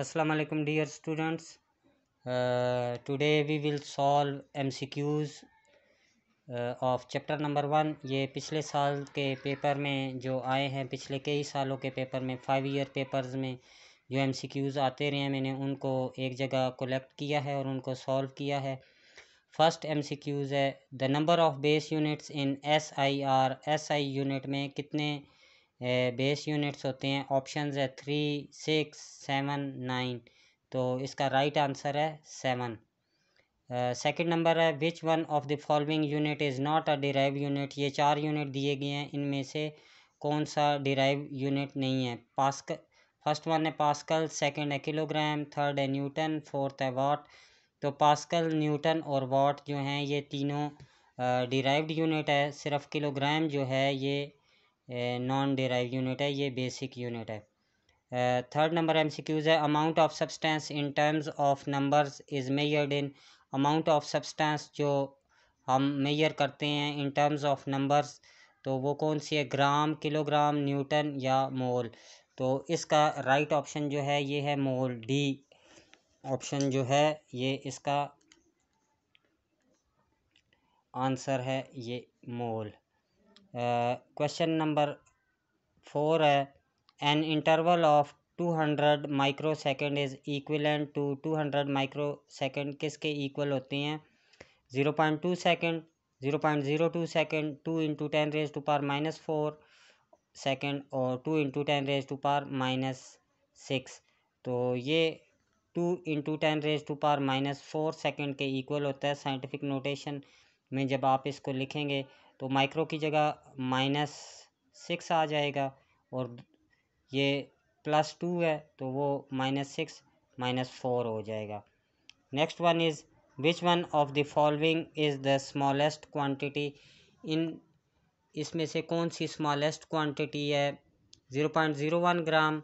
अस्सलाम वालेकुम dear students today we will solve MCQs of chapter number one ये पिछले साल के पेपर में जो आए हैं पिछले कई सालों के पेपर में फाइव ईयर पेपर्स में जो एम सी क्यूज़ आते रहे हैं मैंने उनको एक जगह कलेक्ट किया है और उनको सॉल्व किया है फर्स्ट एम सी क्यूज़ है the number of base units in S I are S I unit में कितने बेस यूनिट्स होते हैं ऑप्शन है थ्री सिक्स सेवन नाइन तो इसका राइट आंसर है सेवन सेकंड नंबर है which one of the following unit is not a derive unit ये चार यूनिट दिए गए हैं इनमें से कौन सा डिराइव यूनिट नहीं है पास्क फर्स्ट वन है पास्कल सेकंड है किलोग्राम थर्ड है न्यूटन फोर्थ है वाट तो पास्कल न्यूटन और वाट जो हैं ये तीनों डिराइव्ड यूनिट है सिर्फ किलोग्राम जो है ये नॉन डिराइव यूनिट है ये बेसिक यूनिट है थर्ड नंबर एम क्यूज़ है amount of substance in terms of numbers is measured in amount of substance जो हम मेयर करते हैं इन टर्म्स ऑफ नंबर्स तो वो कौन सी है ग्राम किलोग्राम न्यूटन या मोल तो इसका राइट ऑप्शन जो है ये है मोल डी ऑप्शन जो है ये इसका आंसर है ये मोल क्वेश्चन नंबर फोर है an interval of two hundred microsecond is equivalent to two hundred microsecond किसके इक्वल होती हैं zero point two second zero point zero two second two into ten raise to power minus four second और two into ten raise to power minus six तो ये two into ten raise to power minus four second के equal होता है scientific notation में जब आप इसको लिखेंगे तो माइक्रो की जगह माइनस सिक्स आ जाएगा और ये प्लस टू है तो वो माइनस सिक्स माइनस फोर हो जाएगा next one is which one of the following is the smallest quantity in इसमें से कौन सी स्मॉलेस्ट क्वांटिटी है zero point zero one gram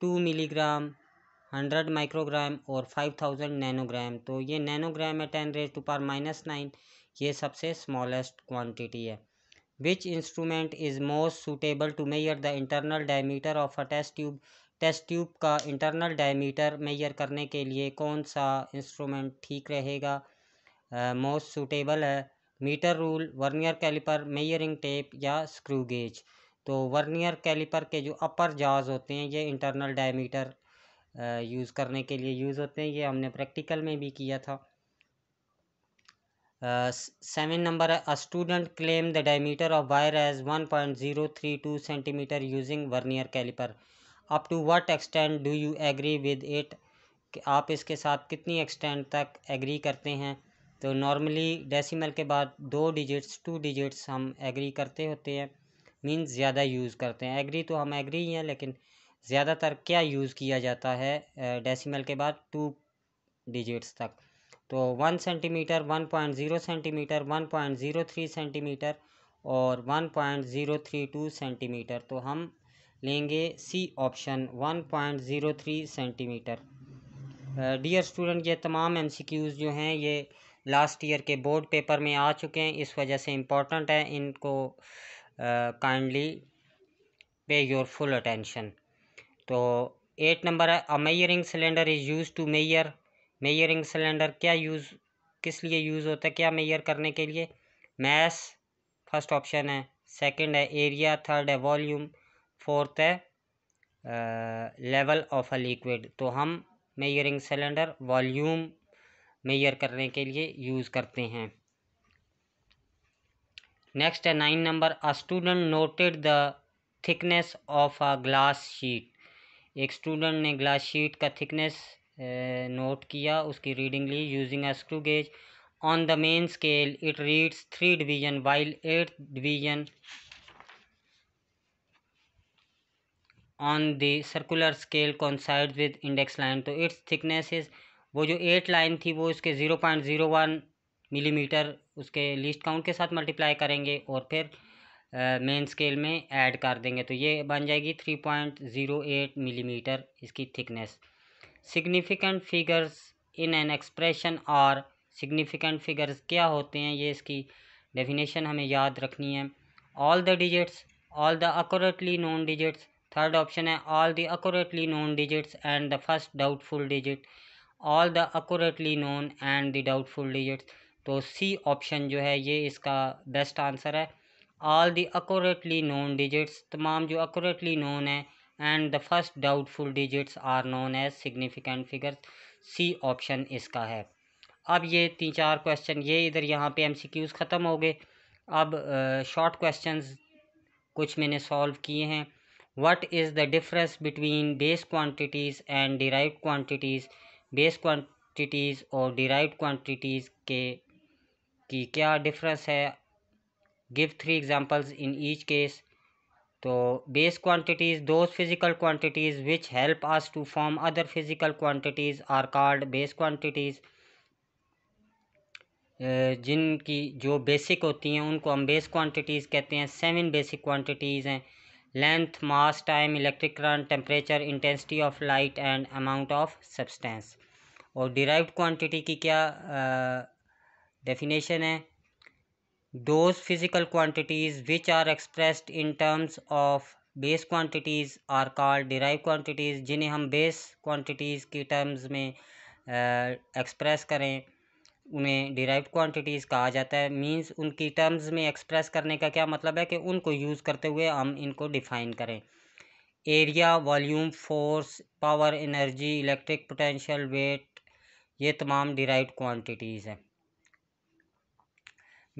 two milligram hundred microgram और फाइव थाउजेंड नैनोग्राम तो ये नैनोग्राम है ten raise to power minus nine ये सबसे स्मॉलेस्ट क्वांटिटी है which instrument is most suitable to measure the internal diameter of a test tube test tube का internal diameter measure करने के लिए कौन सा इंस्ट्रूमेंट ठीक रहेगा मोस्ट uh, सूटेबल है metre rule vernier calliper measuring tape या स्क्रू गेज तो वर्नियर कैलिपर के जो अपर जाज होते हैं ये इंटरनल डायमीटर यूज़ करने के लिए यूज़ होते हैं ये हमने प्रैक्टिकल में भी किया था सेवन नंबर है student claim the diameter of wire as one point zero three two centimetre using vernier calliper up to what extent do you agree with it आप इसके साथ कितनी एक्सटेंड तक एग्री करते हैं तो नॉर्मली डेसिमल के बाद दो डिजिट्स टू डिजिट्स हम एग्री करते होते हैं मीन्स ज़्यादा यूज़ करते हैं एग्री तो हम एग्री ही हैं लेकिन ज़्यादातर क्या यूज़ किया जाता है डेसिमल uh, के बाद टू डिजिट्स तक तो one centimetre one point zero centimetre one point zero three centimetre और one point zero three two centimetre तो हम लेंगे C option one point zero three centimetre dear student ये तमाम एम सी क्यूज़ जो हैं ये लास्ट ईयर के बोर्ड पेपर में आ चुके हैं इस वजह से इम्पॉर्टेंट है इनको kindly pay your full attention तो एट नंबर है a measuring cylinder is use to measure measuring cylinder क्या यूज़ किस लिए यूज़ होता है क्या मेयर करने के लिए मैस फर्स्ट ऑप्शन है सेकंड है एरिया थर्ड है वॉल्यूम फोर्थ है लेवल ऑफ अ लिक्विड तो हम मेयरिंग सिलेंडर वॉल्यूम मेयर करने के लिए यूज़ करते हैं नेक्स्ट है nine number a student noted the thickness of a glass sheet एक स्टूडेंट ने ग्लास शीट का थिकनेस नोट किया उसकी रीडिंग ली using a screw gauge on the main scale it reads three division while eight division on the circular scale coincide with index line तो its thickness is वो जो eight line थी वो इसके zero point zero one millimetre उसके least count के साथ multiply करेंगे और फिर मेन uh, स्केल में ऐड कर देंगे तो ये बन जाएगी three point zero eight millimetre इसकी thickness significant figures in an expression और सिग्निफिकेंट फिगर्स क्या होते हैं ये इसकी डेफिनेशन हमें याद रखनी है all the digits all the accurately known digits third option है all the accurately known digits and the first doubtful digit all the accurately known and the doubtful digits तो सी ऑप्शन जो है ये इसका बेस्ट आंसर है all the accurately known digits तमाम जो accurately known है and the first doubtful digits are known as significant figure C option इसका है अब ये तीन चार क्वेश्चन ये इधर यहाँ पे एमसीक्यूज़ ख़त्म हो गए अब शॉर्ट क्वेश्चंस कुछ मैंने सॉल्व किए हैं what is the difference between base quantities and derive quantities base quantities और डिराइव क्वांटिटीज़ के की क्या डिफरेंस है give three examples in each case तो base quantities those physical quantities which help us to form other physical quantities are called base quantities जिनकी जो basic होती हैं उनको हम बेस क्वांटिटीज़ कहते हैं सेवन बेसिक क्वांटिटीज़ हैं length mass time electric current temperature intensity of light and amount of substance और डिराइव क्वान्टिटी की क्या डेफिनेशन uh, है those physical quantities which are expressed in terms of base quantities are called derive quantities जिन्हें हम base quantities की terms में express करें उन्हें डिराइव क्वांटिटीज़ कहा जाता है मीन्स उनकी टर्म्स में एक्सप्रेस करने का क्या मतलब है कि उनको यूज़ करते हुए हम इनको डिफ़ाइन करें area volume force power energy electric potential weight ये तमाम डिराइव क्वान्टिटीज़ हैं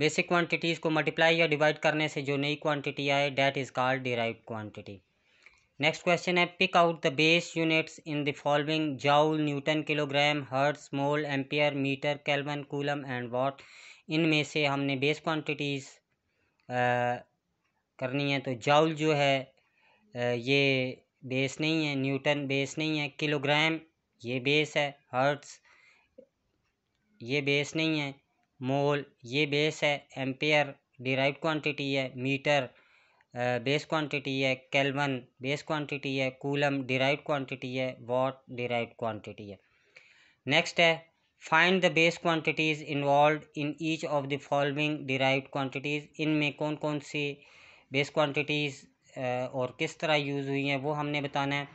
बेसिक क्वांटिटीज़ को मल्टीप्लाई या डिवाइड करने से जो नई क्वांटिटी आए that is called derive quantity next question है pick out the base units in the following joule newton kilogram hertz mole ampere metre kelvin coulomb and watt इन में से हमने बेस क्वांटिटीज़ करनी है तो जाउल जो है आ, ये बेस नहीं है न्यूटन बेस नहीं है किलोग्राम ये बेस है हर्ट्स ये बेस नहीं है मोल ये बेस है एम्पेयर डिराइव क्वांटिटी है मीटर बेस क्वांटिटी है केल्वन बेस क्वांटिटी है कूलम डिराइव क्वांटिटी है वॉट डिराइव क्वांटिटी है नेक्स्ट है find the base quantities involve in each of the following derive quantities में कौन कौन सी बेस क्वांटिटीज़ और किस तरह यूज़ हुई हैं वो हमने बताना है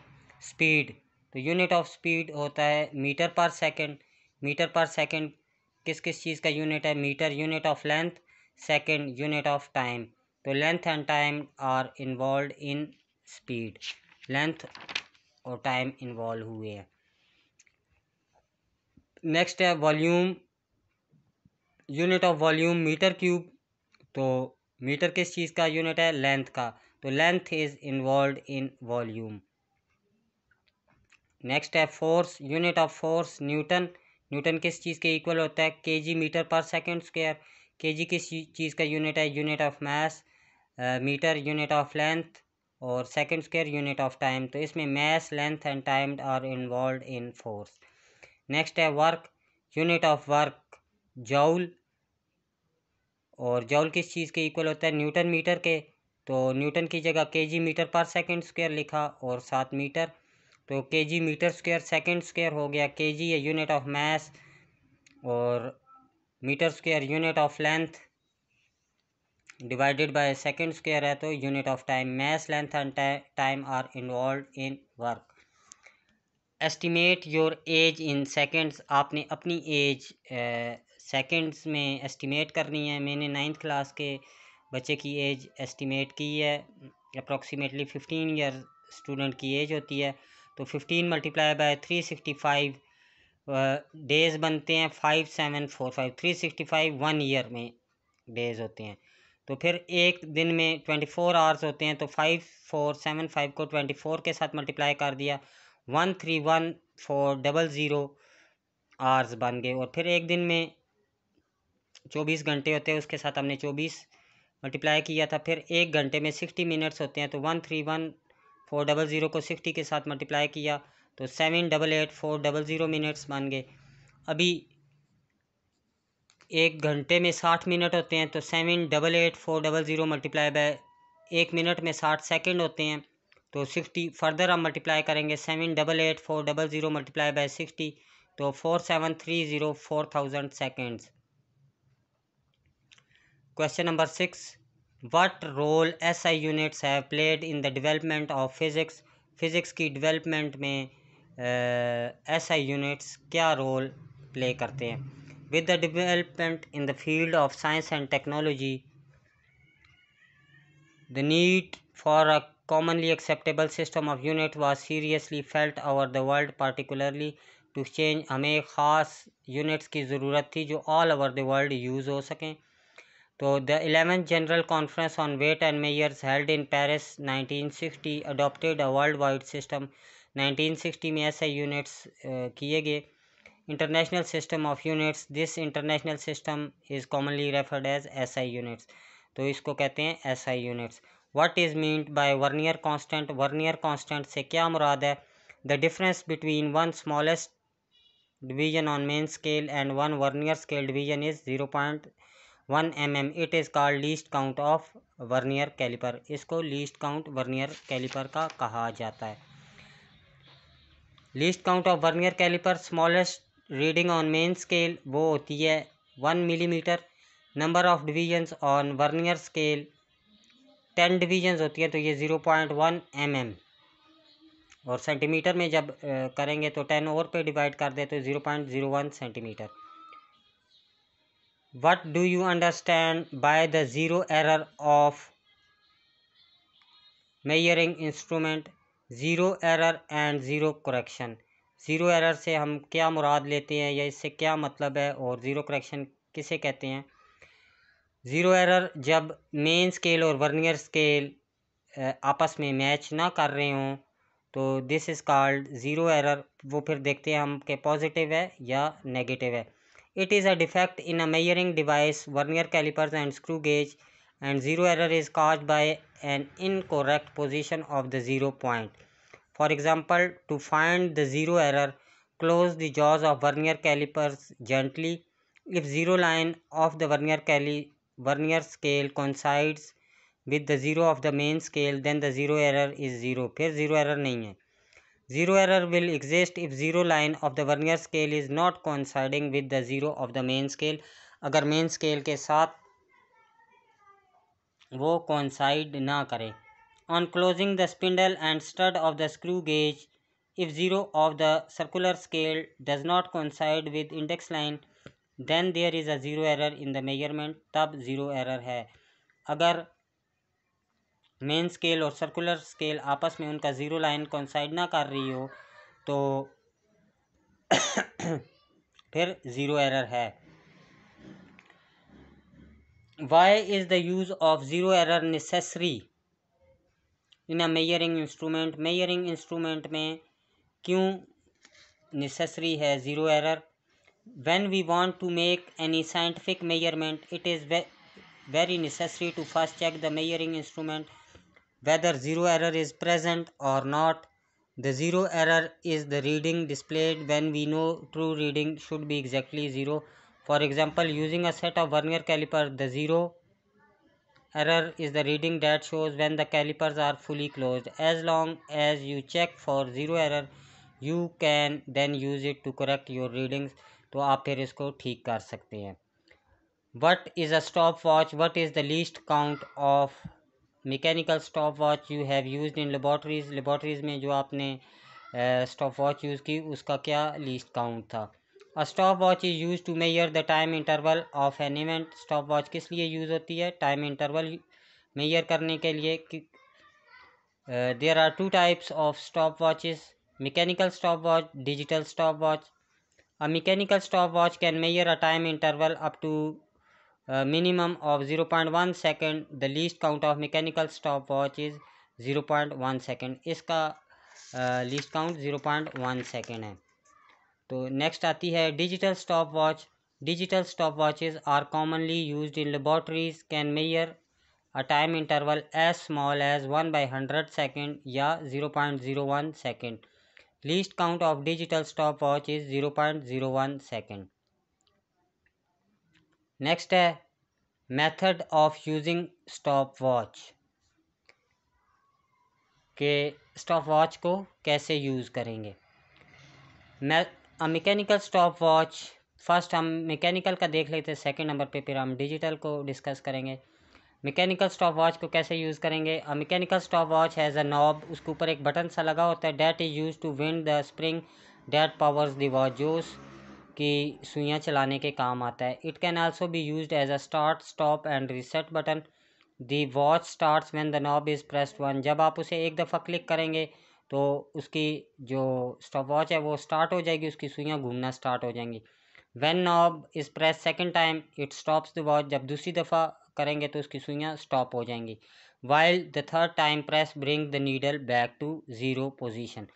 स्पीड तो यूनिट ऑफ स्पीड होता है metre per second metre per second किस किस चीज़ का यूनिट है metre unit of length second unit of time तो length and time are involve in speed length और टाइम इन्वॉल्व हुए हैं नेक्स्ट है volume unit of volume metre cube तो मीटर किस चीज़ का यूनिट है लेंथ का तो length is involve in volume next है force unit of force newton newton किस चीज़ के इक्वल होता है K G metre per second square के जी किस चीज़ का यूनिट है unit of mass metre unit of length और second square unit of time तो इसमें mass length and time are involve in force next है work unit of work joule और जॉल किस चीज़ के इक्वल होता है न्यूटन मीटर के तो न्यूटन की जगह K G metre per second square लिखा और सात मीटर तो K G metre square second square हो गया के जी है यूनिट ऑफ मैस और metre square unit of length divided by second square है तो unit of time mass length and time are involve in work estimate your age in seconds आपने अपनी as seconds में estimate करनी है मैंने ninth class के बच्चे की एज एस्टिमेट की है अप्रॉक्सीमेटली फिफ्टीन ईयर स्टूडेंट की एज होती है तो fifteen multiply by three sixty five days बनते हैं five seven four five three sixty five one year में डेज होते हैं तो फिर एक दिन में ट्वेंटी फोर आवर्स होते हैं तो फाइव फोर सेवन फाइव को ट्वेंटी फोर के साथ मल्टीप्लाई कर दिया one three one four double zero hours बन गए और फिर एक दिन में चौबीस घंटे होते हैं उसके साथ हमने चौबीस मल्टीप्लाई किया था फिर एक घंटे में सिक्सटी मिनट्स होते हैं तो one three one four double zero को सिक्सटी के साथ मल्टीप्लाई किया तो seven double eight four double zero minutes बन गए अभी एक घंटे में साठ मिनट होते हैं तो seven double eight four double zero multiply by एक मिनट में साठ सेकेंड होते हैं तो सिक्सटी फर्दर हम मल्टीप्लाई करेंगे seven double eight four double zero multiply by sixty तो four seven three zero four thousand seconds question number six what role S I units have played in the development of physics physics की development में S I units क्या role play करते हैं with the development in the field of science and technology the need for a commonly acceptable system of unit was seriously felt over the world particularly to change हमें ख़ास units की ज़रूरत थी जो all over the world use हो सकें तो the 11th General Conference on Weight and Measures held in Paris 1960 world wide system nineteen 1960 में ऐसे यूनिट्स किए गए international system of units this international system is commonly referred as S I units तो इसको कहते हैं S I units what is meant by vernier constant vernier constant से क्या मुराद है the difference between one smallest division on main scale and one vernier scale division is zero point one M M it is called least count of vernier calliper इसको least count vernier calliper का कहा जाता है least count of vernier calliper smallest reading on main scale वो होती है one millimetre number of divisions on vernier scale ten divisions होती है तो ये zero point one M M और सेंटीमीटर में जब करेंगे तो टेन और पे डिवाइड कर दे तो zero point zero one centimetre What do you understand by the zero error of measuring instrument? Zero error and zero correction zero error से हम क्या मुराद लेते हैं या इससे क्या मतलब है और ज़ीरो करेक्शन किसे कहते हैं ज़ीरो एरर जब मेन स्केल और वर्नियर स्केल आपस में मैच ना कर रहे हों तो this is called zero error वो फिर देखते हैं हम के पॉजिटिव है या नेगेटिव है It is a defect in a measuring device, vernier calipers and screw gauge and zero error is caused by an incorrect position of the zero point. For example, to find the zero error, close the jaws of vernier calipers gently. If zero line of the vernier, cali vernier scale coincides with the zero of the main scale, then the zero error is zero. If zero error नहीं है zero error will exist if zero line of the Vernier scale is not coinciding with the zero of the main scale अगर main scale के साथ वो coincide ना करे on closing the spindle and stud of the screw gauge if zero of the circular scale does not coincide with index line then there is a zero error in the measurement तब zero error है अगर main scale और circular scale आपस में उनका zero line कॉन्साइड ना कर रही हो तो फिर ज़ीरो एरर है why is the use of zero error necessary in a measuring instrument measuring instrument में क्यों नेसेसरी है zero error when we want to make any scientific measurement it is very necessary to first check the measuring instrument whether zero error is present or not. The zero error is the reading displayed when we know true reading should be exactly zero. For example, using a set of Vernier caliper, the zero error is the reading that shows when the calipers are fully closed. As long as you check for zero error, you can then use it to correct your readings. तो आप फिर इसको ठीक कर सकते हैं What is a stopwatch? What is the least count of mechanical stopwatch you have use in laboratories laboratories में जो आपने स्टॉप वॉच यूज़ की उसका क्या लीस्ट काउंट था a stopwatch is use to measure the time interval of an event stopwatch किस लिए use होती है टाइम इंटरवल मेयर करने के लिए there are two types of stopwatches mechanical stopwatch digital stopwatch a mechanical stopwatch can measure a time interval up to minimum of zero point one second the least count of mechanical stopwatch is zero point one second इसका least count zero point one second है तो next आती है digital stopwatch digital stopwatches are commonly use in laboratories can measure a time interval as small as one by hundred second या zero point zero one second least count of digital stopwatch is zero point zero one second next है method of using stopwatch के stopwatch को कैसे use करेंगे mechanical stopwatch first हम mechanical का देख लेते हैं सेकेंड नंबर पे फिर हम डिजिटल को डिस्कस करेंगे मैकेनिकल स्टॉप वॉच को कैसे यूज़ करेंगे mechanical stopwatch has a knob उसके ऊपर एक बटन सा लगा होता है that is use to wind the spring that powers the watch जोश कि सुइयाँ चलाने के काम आता है it can also be used as a start stop and reset button the watch start when the knob is pressed one जब आप उसे एक दफ़ा क्लिक करेंगे तो उसकी जो स्टॉप वॉच है वो स्टार्ट हो जाएगी उसकी सुइयाँ घूमना स्टार्ट हो जाएंगी when knob is press second time it stops the watch जब दूसरी दफ़ा करेंगे तो उसकी सुइयाँ स्टॉप हो जाएंगी while the third time press bring the needle back to zero position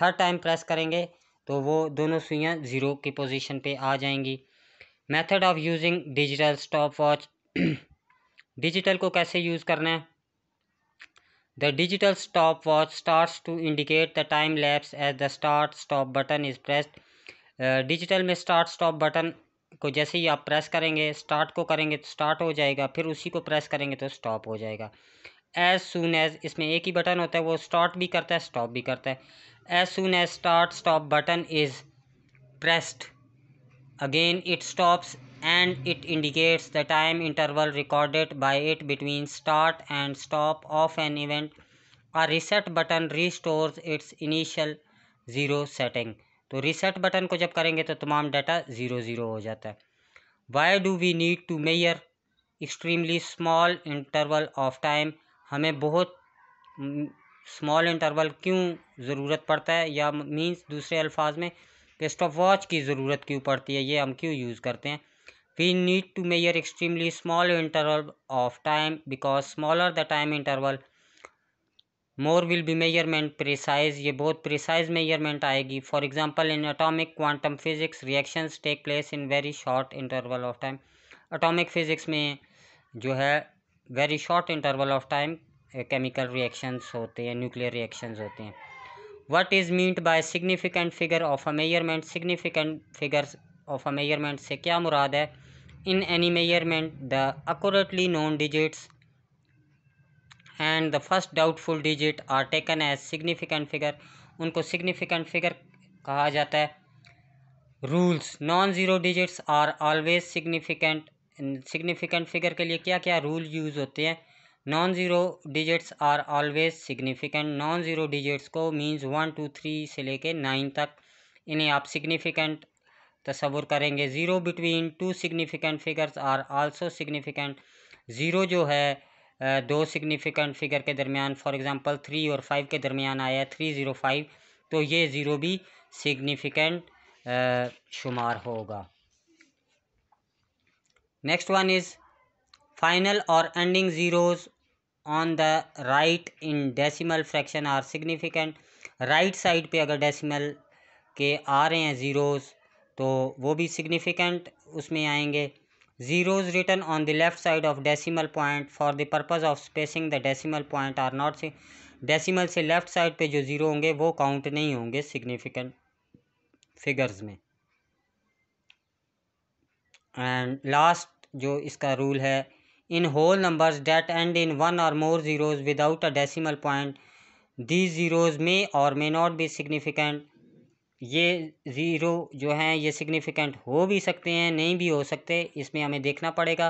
third time press करेंगे तो वो दोनों सुइयाँ ज़ीरो की पोजीशन पे आ जाएंगी method of using digital stopwatch digital को कैसे यूज़ करना है the digital stopwatch start to indicate the time lapse as the start stop button is pressed digital में स्टार्ट स्टॉप बटन को जैसे ही आप प्रेस करेंगे स्टार्ट को करेंगे तो स्टार्ट हो जाएगा फिर उसी को प्रेस करेंगे तो स्टॉप हो जाएगा एज सुन एज इसमें एक ही बटन होता है वो स्टार्ट भी करता है स्टॉप भी करता है as soon as start stop button is pressed again it stops and it indicates the time interval recorded by it between start and stop of an event a reset button restores its initial zero setting to reset button ko jab karenge to tamam data zero zero ho jata hai why do we need to measure extremely small interval of time hame bahut small interval क्यों ज़रूरत पड़ता है या means दूसरे अल्फाज में test of watch की ज़रूरत क्यों पड़ती है ये हम क्यों यूज़ करते हैं we need to measure extremely small interval of time because smaller the time interval more will be measurement precise ये बहुत प्रिसाइज मेयरमेंट आएगी for example in atomic quantum physics reactions take place in very short interval of time atomic physics में जो है very short interval of time chemical reactions होते हैं nuclear reactions होते हैं what is meant by significant figure of a मेयरमेंट significant figures of a measurement से क्या मुराद है in any measurement the accurately known digits and the first doubtful digit are taken as significant figure उनको significant figure कहा जाता है rules non zero digits are always significant significant figure के लिए क्या क्या रूल यूज़ होते हैं non zero digits are always significant non zero digits को मींस वन टू थ्री से लेके नाइन तक इन्हें आप सिग्निफिकेंट तस्वुर करेंगे zero between two significant figures are also significant zero जो है दो सिग्निफिकेंट फिगर के दरमियान फॉर एग्ज़ाम्पल थ्री और फाइव के दरमियान आया है थ्री ज़ीरो फाइव तो ये ज़ीरो भी सिग्निफिकेंट शुमार होगा नेक्स्ट वन इज़ फाइनल और ending zeros on the right in decimal fraction are significant right side पे अगर डेसिमल के आ रहे हैं जीरोज़ तो वो भी सिग्निफिकेंट उसमें आएंगे zeros return on the left side of decimal point for the purpose of spacing the decimal point are not से डेसिमल से लेफ्ट साइड पे जो ज़ीरो होंगे वो काउंट नहीं होंगे सिग्निफिकेंट फिगर्स में एंड लास्ट जो इसका रूल है in whole numbers that end in one or more zeros without a decimal point the zeros may or may not be significant ये ज़ीरो जो हैं ये सिग्निफिकेंट हो भी सकते हैं नहीं भी हो सकते इसमें हमें देखना पड़ेगा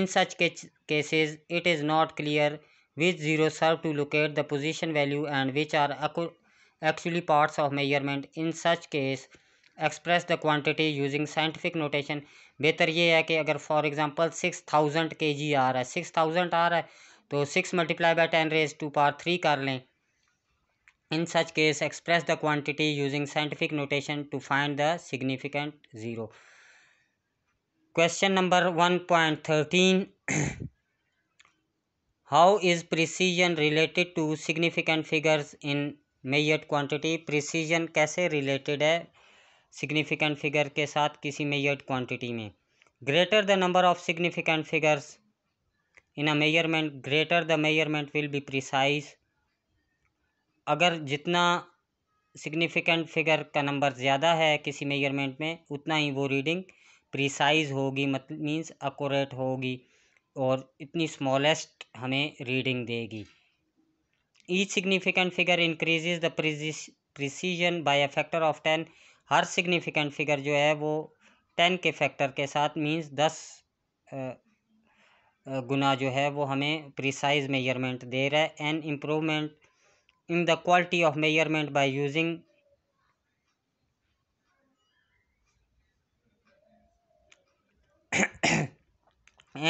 in such cases it is not clear which zero serve to locate the position value and which are actually parts of measurement in such case express the quantity using scientific notation बेहतर ये है कि अगर for example six thousand के जी आ रहा है six thousand आ रहा है तो six multiply by ten raise to power three कर लें in such case express the quantity using scientific notation to find the significant zero question number one point thirteen how is precision related to significant figures in measured quantity precision कैसे related है significant figure के साथ किसी measured quantity में greater the number of significant figures in a measurement greater the measurement will be precise अगर जितना significant figure का number ज़्यादा है किसी मेजरमेंट में उतना ही वो रीडिंग प्रिसाइज होगी मत मीन्स अकोरेट होगी और इतनी स्मॉलेस्ट हमें रीडिंग देगी each significant figure increases the precision by a factor of ten हर सिग्निफिकेंट फिगर जो है वो टेन के फैक्टर के साथ मींस दस गुना जो है वो हमें प्रिसाइज मेजरमेंट दे रहा है and improvement in the quality of measurement by using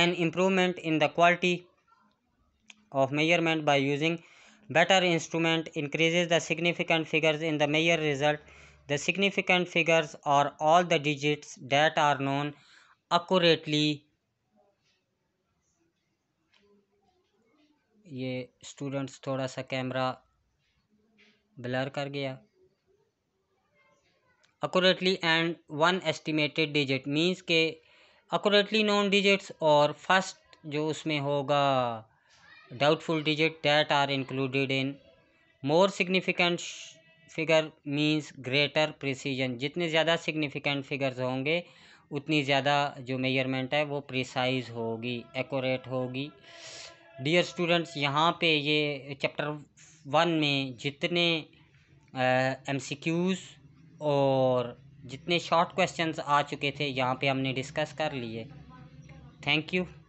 an improvement in the quality of measurement by using better instrument increases the significant figures in the measured result the significant figures are all the digits that are known accurately ये students थोड़ा सा camera blur कर गया accurately and one estimated digit means के accurately known digits और first जो उसमें होगा doubtful digit that are included in more significant figure means greater precision जितने ज़्यादा सिग्निफिकेंट फिगर्स होंगे उतनी ज़्यादा जो मेजरमेंट है वो प्रिसाइज होगी एकोरेट होगी डियर स्टूडेंट्स यहाँ पे ये चैप्टर वन में जितने एम सी क्यूज़ और जितने शॉर्ट क्वेश्चंस आ चुके थे यहाँ पे हमने डिस्कस कर लिए थैंक यू